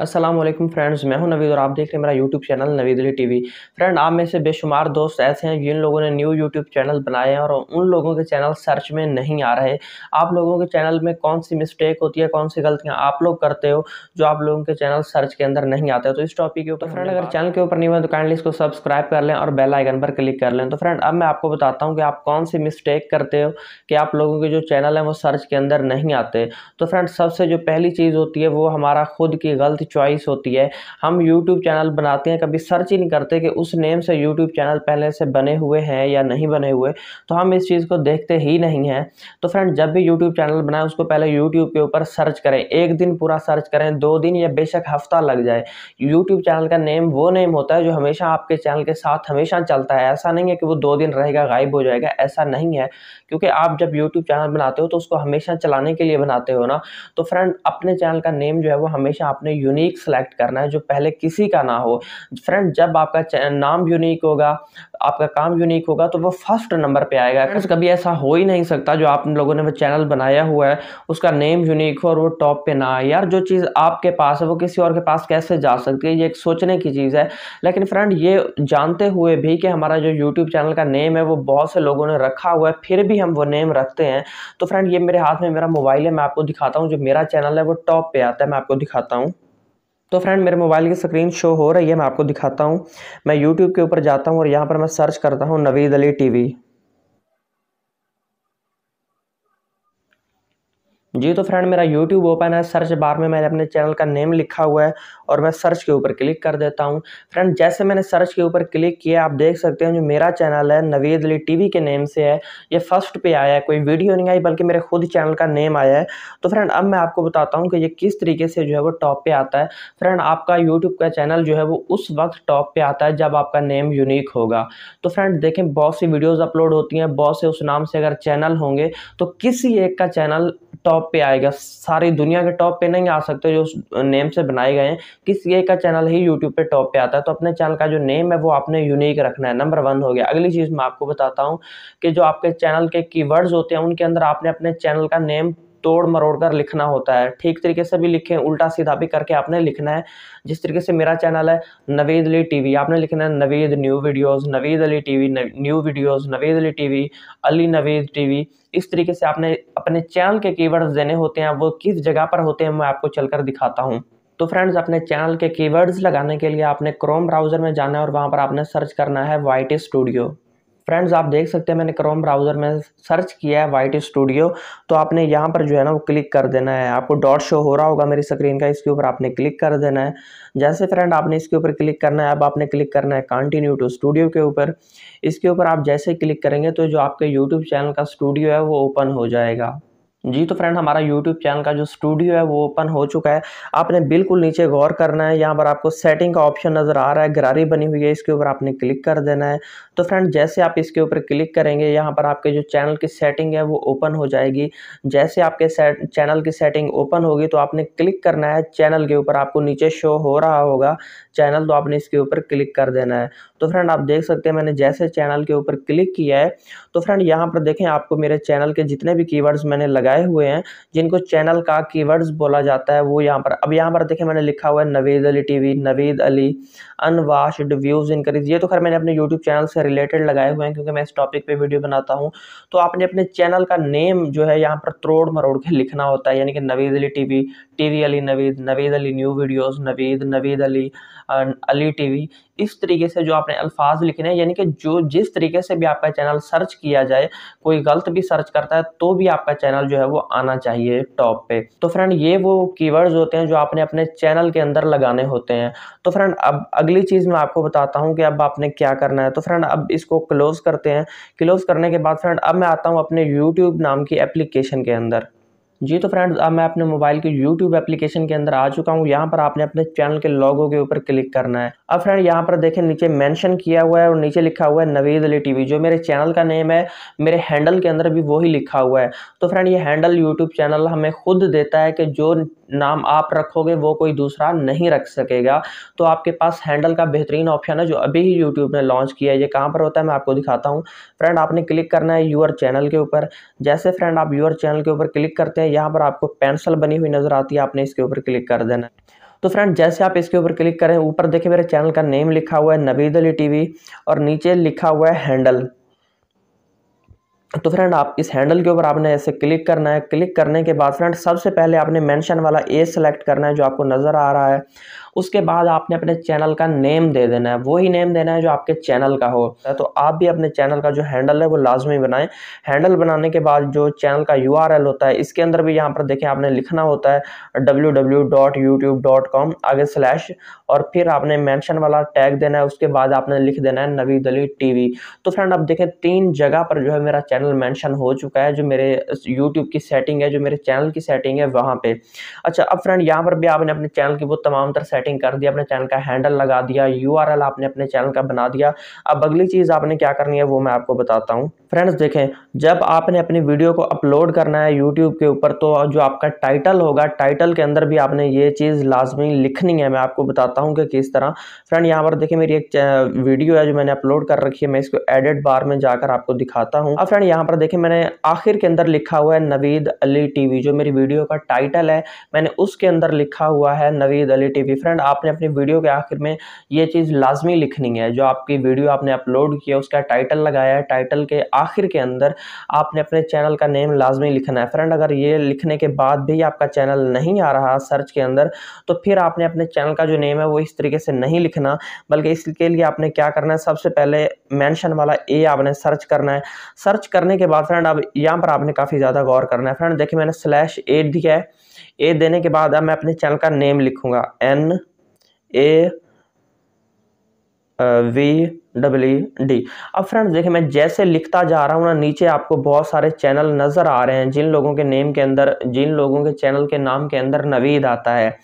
Aslam friends मैं हूं नवीद और आप देख रहे हैं मेरा YouTube channel Naveed Ali TV friend आप में से बेशुमार दोस्त ऐसे हैं जिन लोगों ने न्यू यूट्यूब चैनल बनाए हैं और उन लोगों के चैनल सर्च में नहीं आ रहे आप लोगों के चैनल में कौन सी मिस्टेक होती है कौन सी गलतियाँ आप लोग करते हो जो आप लोगों के चैनल सर्च के अंदर नहीं आते तो इस टॉपिक के ऊपर फ्रेंड अगर चैनल के ऊपर नहीं हुआ तो काइंडली इसको सब्सक्राइब कर लें और बेल आइकन पर क्लिक कर लें तो फ्रेंड अब मैं आपको बताता हूँ कि आप कौन सी मिस्टेक करते हो कि आप लोगों के जो चैनल हैं वो सर्च के अंदर नहीं आते तो फ्रेंड सबसे जो पहली चीज़ होती है वो हमारा खुद की गलत चॉइस होती है हम यूट्यूब चैनल बनाते हैं कभी सर्च ही नहीं करते कि उस नेम से यूट्यूब चैनल पहले से बने हुए हैं या नहीं बने हुए तो हम इस चीज़ को देखते ही नहीं हैं तो फ्रेंड जब भी यूट्यूब चैनल बनाए उसको पहले यूट्यूब के ऊपर सर्च करें एक दिन पूरा सर्च करें दो दिन या बेशक हफ्ता लग जाए यूट्यूब चैनल का नेम वो नेम होता है जो हमेशा आपके चैनल के साथ हमेशा चलता है ऐसा नहीं है कि वो दो दिन रहेगा गायब हो जाएगा ऐसा नहीं है क्योंकि आप जब यूट्यूब चैनल बनाते हो तो उसको हमेशा चलाने के लिए बनाते हो ना तो फ्रेंड अपने चैनल का नेम जो है वो हमेशा आपने यूनिक यूनिक सेलेक्ट करना है जो पहले किसी का ना हो फ्रेंड जब आपका नाम यूनिक होगा आपका काम यूनिक होगा तो वो फर्स्ट नंबर पे आएगा फ्रेंड्स हम्म। कभी ऐसा हो ही नहीं सकता जो आप लोगों ने वो चैनल बनाया हुआ है उसका नेम यूनिक हो और वो टॉप पे ना आए यार जो चीज़ आपके पास है वो किसी और के पास कैसे जा सकती है ये एक सोचने की चीज़ है लेकिन फ्रेंड ये जानते हुए भी कि हमारा जो यूट्यूब चैनल का नेम है वो बहुत से लोगों ने रखा हुआ है फिर भी हम वो नेम रखते हैं तो फ्रेंड ये मेरे हाथ में मेरा मोबाइल है मैं आपको दिखाता हूँ जो मेरा चैनल है वो टॉप पर आता है मैं आपको दिखाता हूँ तो फ्रेंड मेरे मोबाइल की स्क्रीन शो हो रही है मैं आपको दिखाता हूँ मैं यूट्यूब के ऊपर जाता हूँ और यहाँ पर मैं सर्च करता हूँ नवीद अली टीवी जी तो फ्रेंड मेरा यूट्यूब ओपन है सर्च बार में मैंने अपने चैनल का नेम लिखा हुआ है और मैं सर्च के ऊपर क्लिक कर देता हूँ फ्रेंड जैसे मैंने सर्च के ऊपर क्लिक किया आप देख सकते हैं जो मेरा चैनल है नवीद अली टीवी के नेम से है ये फर्स्ट पे आया है कोई वीडियो नहीं आई बल्कि मेरे खुद चैनल का नेम आया है तो फ्रेंड अब मैं आपको बताता हूँ कि ये किस तरीके से जो है वो टॉप पर आता है फ्रेंड आपका यूट्यूब का चैनल जो है वो उस वक्त टॉप पर आता है जब आपका नेम यूनिक होगा तो फ्रेंड देखें बहुत सी वीडियोज़ अपलोड होती हैं बहुत से उस नाम से अगर चैनल होंगे तो किसी एक का चैनल टॉप टॉप पे आएगा सारी दुनिया के टॉप पे नहीं आ सकते जो उस नेम से बनाए गए हैं किसी एक का चैनल ही यूट्यूब पे टॉप पे आता है तो अपने चैनल का जो नेम है वो आपने यूनिक रखना है नंबर वन हो गया अगली चीज़ मैं आपको बताता हूँ कि जो आपके चैनल के कीवर्ड्स होते हैं उनके अंदर आपने अपने चैनल का नेम तोड़ मरोड़ कर लिखना होता है ठीक तरीके से भी लिखें उल्टा सीधा भी करके आपने लिखना है जिस तरीके से मेरा चैनल है नवीद अली टीवी आपने लिखना है Naveed new videos Naveed Ali TV new videos Naveed Ali TV Ali Naveed TV इस तरीके से आपने अपने चैनल के कीवर्ड्स देने होते हैं वो किस जगह पर होते हैं मैं आपको चलकर दिखाता हूँ तो फ्रेंड्स अपने चैनल के कीवर्ड्स लगाने के लिए आपने क्रोम ब्राउज़र में जाना है और वहाँ पर आपने सर्च करना है वाई स्टूडियो फ्रेंड्स आप देख सकते हैं मैंने क्रोम ब्राउज़र में सर्च किया है वाइट स्टूडियो तो आपने यहाँ पर जो है ना वो क्लिक कर देना है आपको डॉट शो हो रहा होगा मेरी स्क्रीन का इसके ऊपर आपने क्लिक कर देना है जैसे फ्रेंड आपने इसके ऊपर क्लिक करना है अब आपने क्लिक करना है कंटिन्यू टू स्टूडियो के ऊपर इसके ऊपर आप जैसे क्लिक करेंगे तो जो आपके यूट्यूब चैनल का स्टूडियो है वो ओपन हो जाएगा जी तो फ्रेंड हमारा यूट्यूब चैनल का जो स्टूडियो है वो ओपन हो चुका है आपने बिल्कुल नीचे गौर करना है यहाँ पर आपको सेटिंग का ऑप्शन नज़र आ रहा है गरारी बनी हुई है इसके ऊपर आपने क्लिक कर देना है तो फ्रेंड जैसे आप इसके ऊपर क्लिक करेंगे यहाँ पर आपके जो चैनल की सेटिंग है वो ओपन हो जाएगी जैसे आपके चैनल की सेटिंग ओपन होगी तो आपने क्लिक करना है चैनल के ऊपर आपको नीचे शो हो रहा होगा चैनल तो आपने इसके ऊपर क्लिक कर देना है तो फ्रेंड आप देख सकते हैं मैंने जैसे चैनल के ऊपर क्लिक किया है तो फ्रेंड यहाँ पर देखें आपको मेरे चैनल के जितने भी कीवर्ड्स मैंने लगाए हुए हैं जिनको चैनल का कीवर्ड्स बोला जाता है वो यहाँ पर अब यहाँ पर देखें मैंने लिखा हुआ है Naveed Ali V Naveed Ali unwashed views increase ये तो खैर मैंने अपने यूट्यूब चैनल से रिलेटेड लगाए हुए हैं क्योंकि मैं इस टॉपिक पर वीडियो बनाता हूँ तो आपने अपने चैनल का नेम जो है यहाँ पर तोड़ मरोड़ के लिखना होता है यानी कि Naveed Ali T V Ali Naveed Naveed Ali new videos Naveed Naveed Ali Ali TV इस तरीके से जो आपने अल्फाज लिखने हैं यानी कि जो जिस तरीके से भी आपका चैनल सर्च किया जाए कोई गलत भी सर्च करता है तो भी आपका चैनल जो है वो आना चाहिए टॉप पे तो फ्रेंड ये वो कीवर्ड्स होते हैं जो आपने अपने चैनल के अंदर लगाने होते हैं तो फ्रेंड अब अगली चीज़ मैं आपको बताता हूँ कि अब आपने क्या करना है तो फ्रेंड अब इसको क्लोज़ करते हैं क्लोज़ करने के बाद फ्रेंड अब मैं आता हूँ अपने यूट्यूब नाम की एप्लीकेशन के अंदर जी तो फ्रेंड्स अब मैं अपने मोबाइल के यूट्यूब एप्लीकेशन के अंदर आ चुका हूँ यहाँ पर आपने अपने चैनल के लॉगो के ऊपर क्लिक करना है अब फ्रेंड यहाँ पर देखें नीचे मेंशन किया हुआ है और नीचे लिखा हुआ है नवीद अली टीवी जो मेरे चैनल का नेम है मेरे हैंडल के अंदर भी वही लिखा हुआ है तो फ्रेंड ये हैंडल यूट्यूब चैनल हमें खुद देता है कि जो नाम आप रखोगे वो कोई दूसरा नहीं रख सकेगा तो आपके पास हैंडल का बेहतरीन ऑप्शन है जो अभी ही यूट्यूब ने लॉन्च किया है ये कहाँ पर होता है मैं आपको दिखाता हूँ फ्रेंड आपने क्लिक करना है यूअर चैनल के ऊपर जैसे फ्रेंड आप यूअर चैनल के ऊपर क्लिक करते हैं यहाँ पर आपको पेंसिल बनी हुई नज़र आती है आपने इसके ऊपर क्लिक कर देना है तो फ्रेंड जैसे आप इसके ऊपर क्लिक करें ऊपर देखिए मेरे चैनल का नेम लिखा हुआ है नबीद अली टी और नीचे लिखा हुआ है हैंडल तो फ्रेंड आप इस हैंडल के ऊपर आपने ऐसे क्लिक करना है क्लिक करने के बाद फ्रेंड सबसे पहले आपने मेंशन वाला ए सेलेक्ट करना है जो आपको नज़र आ रहा है उसके बाद आपने अपने चैनल का नेम दे देना है वही नेम देना है जो आपके चैनल का हो तो आप भी अपने चैनल का जो हैंडल है वो लाजमी बनाएं हैंडल बनाने के बाद जो चैनल का यू होता है इसके अंदर भी यहाँ पर देखें आपने लिखना होता है डब्ल्यू आगे स्लैश और फिर आपने मैंशन वाला टैग देना है उसके बाद आपने लिख देना है नवी दली टी तो फ्रेंड आप देखें तीन जगह पर जो है मेरा चैनल मैंशन हो चुका है जो मेरे यूट्यूब की सेटिंग है जो मेरे चैनल की सेटिंग है वहाँ पर अच्छा अब फ्रेंड यहाँ पर भी आपने अपने चैनल की वो तमाम तरह सेटिंग सेटिंग कर दी अपने चैनल का हैंडल लगा दिया यू आपने अपने चैनल का बना दिया अब अगली चीज़ आपने क्या करनी है वो मैं आपको बताता हूँ फ्रेंड्स देखें जब आपने अपनी वीडियो को अपलोड करना है यूट्यूब के ऊपर तो जो आपका टाइटल होगा टाइटल के अंदर भी आपने ये चीज़ लाजमी लिखनी है मैं आपको बताता हूँ कि किस तरह फ्रेंड यहाँ पर देखिए मेरी एक वीडियो है जो मैंने अपलोड कर रखी है मैं इसको एडिट बार में जाकर आपको दिखाता हूँ अब फ्रेंड यहाँ पर देखिए मैंने आखिर के अंदर लिखा हुआ है नवीद अली टीवी जो मेरी वीडियो का टाइटल है मैंने उसके अंदर लिखा हुआ है नवीद अली टीवी फ्रेंड आपने अपनी वीडियो के आखिर में ये चीज़ लाजमी लिखनी है जो आपकी वीडियो आपने अपलोड किया उसका टाइटल लगाया है टाइटल के आखिर के अंदर आपने अपने चैनल का नेम लाजमी लिखना है फ्रेंड अगर ये लिखने के बाद भी आपका चैनल नहीं आ रहा सर्च के अंदर तो फिर आपने अपने चैनल का जो नेम है वो इस तरीके से नहीं लिखना बल्कि इसके लिए आपने क्या करना है सबसे पहले मैंशन वाला ए आपने सर्च करना है सर्च करने के बाद फ्रेंड अब यहाँ पर आपने काफ़ी ज़्यादा गौर करना है फ्रेंड देखिए मैंने स्लैश एट दिया है ए देने के बाद अब मैं अपने चैनल का नेम लिखूंगा N A V W D अब फ्रेंड्स देखिए मैं जैसे लिखता जा रहा हूँ ना नीचे आपको बहुत सारे चैनल नज़र आ रहे हैं जिन लोगों के नेम के अंदर जिन लोगों के चैनल के नाम के अंदर नवीद आता है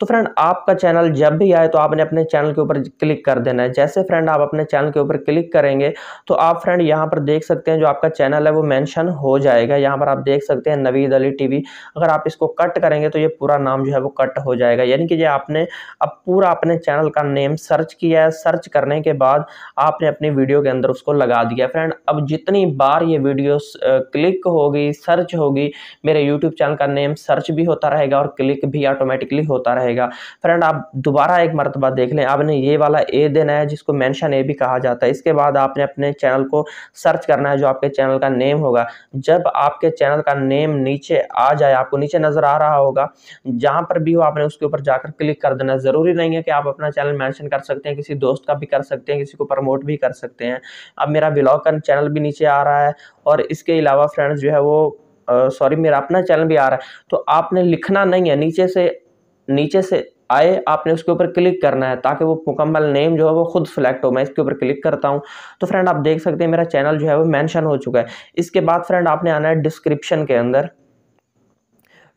तो फ्रेंड आपका चैनल जब भी आए तो आपने अपने चैनल के ऊपर क्लिक कर देना है जैसे फ्रेंड आप अपने चैनल के ऊपर क्लिक करेंगे तो आप फ्रेंड यहाँ पर देख सकते हैं जो आपका चैनल है वो मेंशन हो जाएगा यहाँ पर आप देख सकते हैं नवीद अली टीवी अगर आप इसको कट करेंगे तो ये पूरा नाम जो है वो कट हो जाएगा यानी कि ये आपने अब पूरा अपने चैनल का नेम सर्च किया है सर्च करने के बाद आपने अपनी वीडियो के अंदर उसको लगा दिया फ्रेंड अब जितनी बार ये वीडियो क्लिक होगी सर्च होगी मेरे यूट्यूब चैनल का नेम सर्च भी होता रहेगा और क्लिक भी ऑटोमेटिकली होता रहेगा फ्रेंड आप दोबारा एक मरतबा देख लें आपने ये वाला ए देना है जिसको मैंशन ए भी कहा जाता है इसके बाद आपने अपने चैनल को सर्च करना है जो आपके चैनल का नेम होगा जब आपके चैनल का नेम नीचे आ जाए आपको नीचे नज़र आ रहा होगा जहाँ पर भी हो आपने उसके ऊपर जाकर क्लिक कर देना ज़रूरी नहीं है कि आप अपना चैनल मैंशन कर सकते हैं किसी दोस्त का भी कर सकते हैं किसी को प्रमोट भी कर सकते हैं अब मेरा ब्लॉग का चैनल भी नीचे आ रहा है और इसके अलावा फ्रेंड्स जो है वो सॉरी मेरा अपना चैनल भी आ रहा है तो आपने लिखना नहीं है नीचे से नीचे से आए आपने उसके ऊपर क्लिक करना है ताकि वो मुकम्मल नेम जो है वो खुद सेलेक्ट हो मैं इसके ऊपर क्लिक करता हूँ तो फ्रेंड आप देख सकते हैं मेरा चैनल जो है वो मेंशन हो चुका है इसके बाद फ्रेंड आपने आना है डिस्क्रिप्शन के अंदर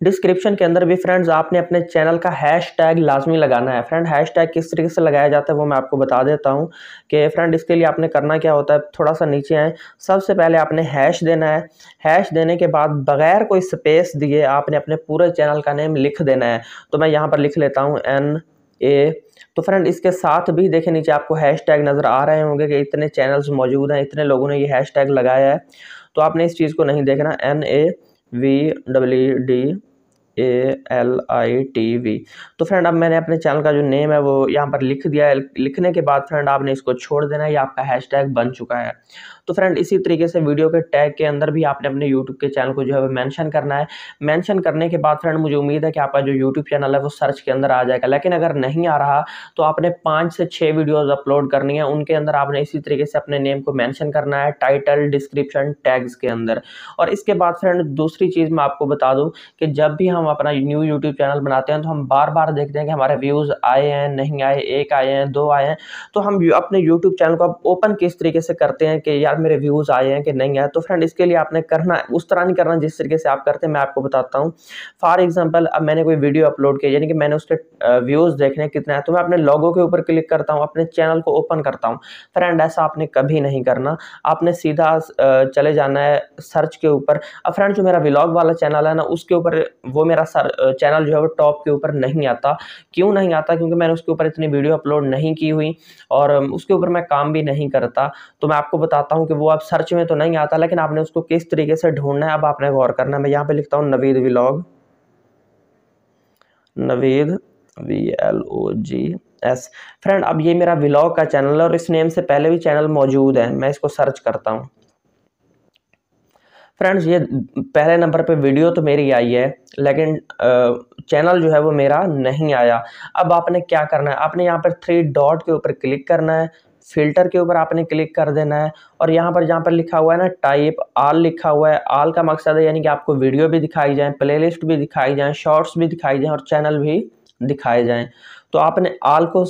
डिस्क्रिप्शन के अंदर भी फ्रेंड्स आपने अपने चैनल का हैश टैग लाजमी लगाना है फ्रेंड हैश टैग किस तरीके से लगाया जाता है वो मैं आपको बता देता हूँ कि फ्रेंड इसके लिए आपने करना क्या होता है थोड़ा सा नीचे आए सबसे पहले आपने हैश देना है हैश देने के बाद बगैर कोई स्पेस दिए आपने अपने पूरे चैनल का नेम लिख देना है तो मैं यहाँ पर लिख लेता हूँ एन ए तो फ्रेंड इसके साथ भी देखें नीचे आपको हैश टैग नज़र आ रहे होंगे कि इतने चैनल्स मौजूद हैं इतने लोगों ने ये हैश टैग लगाया है तो आपने इस चीज़ को नहीं देखना N A V W D A L I T V तो फ्रेंड अब मैंने अपने चैनल का जो नेम है वो यहाँ पर लिख दिया है लिखने के बाद फ्रेंड आपने इसको छोड़ देना है ये आपका हैशटैग बन चुका है तो फ्रेंड इसी तरीके से वीडियो के टैग के अंदर भी आपने अपने यूट्यूब के चैनल को जो है मैंशन करना है मैंशन करने के बाद फ्रेंड मुझे उम्मीद है कि आपका जो यूट्यूब चैनल है वो सर्च के अंदर आ जाएगा लेकिन अगर नहीं आ रहा तो आपने पाँच से छः वीडियोज़ अपलोड करनी है उनके अंदर आपने इसी तरीके से अपने नेम को मैंशन करना है टाइटल डिस्क्रिप्शन टैग्स के अंदर और इसके बाद फ्रेंड दूसरी चीज़ मैं आपको बता दूँ कि जब भी हम अपना न्यू यूट्यूब चैनल बनाते हैं तो हम बार बार देखते हैं कि हमारे व्यूज़ आए हैं नहीं आए एक आए हैं दो आए हैं तो हम अपने यूट्यूब चैनल को अब ओपन किस तरीके से करते हैं कि यार यार मेरे व्यूज़ आए हैं कि नहीं आए तो फ्रेंड इसके लिए आपने करना उस तरह नहीं करना जिस तरीके से आप करते हैं मैं आपको बताता हूँ फॉर एग्जाम्पल अब मैंने कोई वीडियो अपलोड किया यानी कि मैंने उसके व्यूज़ देखने कितने हैं तो मैं अपने लोगों के ऊपर क्लिक करता हूँ अपने चैनल को ओपन करता हूँ फ्रेंड ऐसा आपने कभी नहीं करना आपने सीधा चले जाना है सर्च के ऊपर अब फ्रेंड जो मेरा व्लॉग वाला चैनल है ना उसके ऊपर वो मेरा सर चैनल जो है वो टॉप के ऊपर नहीं आता क्यों नहीं आता क्योंकि मैंने उसके ऊपर इतनी वीडियो अपलोड नहीं की हुई और उसके ऊपर मैं काम भी नहीं करता तो मैं आपको बताता हूँ क्योंकि वो आप सर्च में तो नहीं आता लेकिन आपने उसको किस तरीके से ढूंढना है अब आपने गौर करना मैं यहाँ पे लिखता हूँ Naveed vlog Naveed V L O G S friend अब ये मेरा विलॉग का चैनल है और इस नेम से पहले भी चैनल मौजूद है मैं इसको सर्च करता हूँ फ्रेंड्स ये पहले नंबर पे वीडियो तो मेरी आई है लेकिन चैनल जो है वो मेरा नहीं आया अब आपने क्या करना है आपने यहाँ पर थ्री डॉट के ऊपर क्लिक करना है फ़िल्टर के ऊपर आपने क्लिक कर देना है और यहाँ पर जहाँ पर लिखा हुआ है ना टाइप आल लिखा हुआ है आल का मकसद है यानी कि आपको वीडियो भी दिखाई जाए प्लेलिस्ट भी दिखाई जाए शॉर्ट्स भी दिखाई जाए और चैनल भी दिखाए जाएँ तो आपने आल को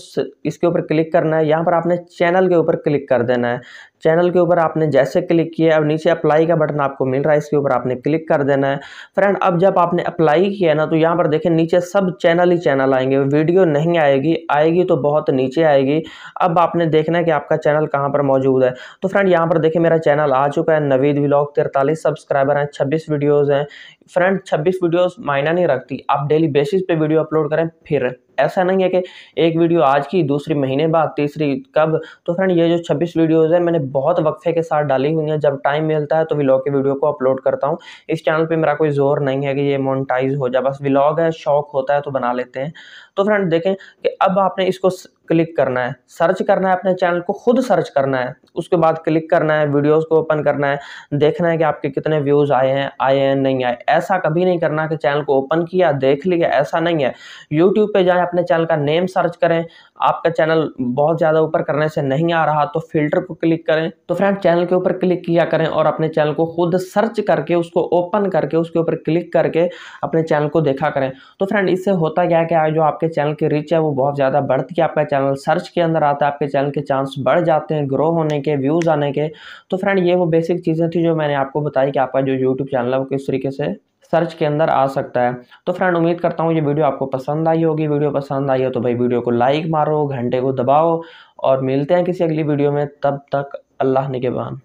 इसके ऊपर क्लिक करना है यहाँ पर आपने चैनल के ऊपर क्लिक कर देना है चैनल के ऊपर आपने जैसे क्लिक किया अब नीचे अप्लाई का बटन आपको मिल रहा है इसके ऊपर आपने क्लिक कर देना है फ्रेंड अब जब आपने अप्लाई किया है ना तो यहाँ पर देखें नीचे सब चैनल ही चैनल आएंगे वीडियो नहीं आएगी आएगी तो बहुत नीचे आएगी अब आपने देखना है कि आपका चैनल कहाँ पर मौजूद है तो फ्रेंड यहाँ पर देखें मेरा चैनल आ चुका है नवीद व्लॉग तिरतालीस सब्सक्राइबर हैं छब्बीस वीडियोज़ हैं फ्रेंड छब्बीस वीडियोज़ मायना नहीं रखती आप डेली बेसिस पर वीडियो अपलोड करें फिर ऐसा नहीं है कि एक वीडियो आज की दूसरी महीने बाद तीसरी कब तो फ्रेंड ये जो 26 वीडियोस है मैंने बहुत वक्फे के साथ डाली हुई हैं जब टाइम मिलता है तो व्लॉग के वीडियो को अपलोड करता हूँ इस चैनल पे मेरा कोई जोर नहीं है कि ये मोनिटाइज हो जाए बस व्लॉग है शौक होता है तो बना लेते हैं तो फ्रेंड देखें कि अब आपने इसको क्लिक करना है सर्च करना है अपने चैनल को खुद सर्च करना है उसके बाद क्लिक करना है वीडियोस को ओपन करना है देखना है कि आपके कितने व्यूज़ आए हैं आए हैं नहीं आए ऐसा कभी नहीं करना कि चैनल को ओपन किया देख लिया ऐसा नहीं है यूट्यूब पे जाए अपने चैनल का नेम सर्च करें आपका चैनल बहुत ज़्यादा ऊपर करने से नहीं आ रहा तो फिल्टर को क्लिक करें तो फ्रेंड चैनल के ऊपर क्लिक किया करें और अपने चैनल को खुद सर्च करके उसको ओपन करके उसके ऊपर क्लिक करके अपने चैनल को देखा करें तो फ्रेंड इससे होता क्या है कि जो आपके चैनल की रीच है वो बहुत ज़्यादा बढ़ती है आपका चैनल सर्च के अंदर आता है आपके चैनल के चांस बढ़ जाते हैं ग्रो होने के व्यूज़ आने के तो फ्रेंड ये वो बेसिक चीज़ें थी जो मैंने आपको बताई कि आपका जो यूट्यूब चैनल है वो किस तरीके से सर्च के अंदर आ सकता है तो फ्रेंड उम्मीद करता हूँ ये वीडियो आपको पसंद आई होगी वीडियो पसंद आई हो तो भाई वीडियो को लाइक मारो घंटे को दबाओ और मिलते हैं किसी अगली वीडियो में तब तक अल्लाह निगेबान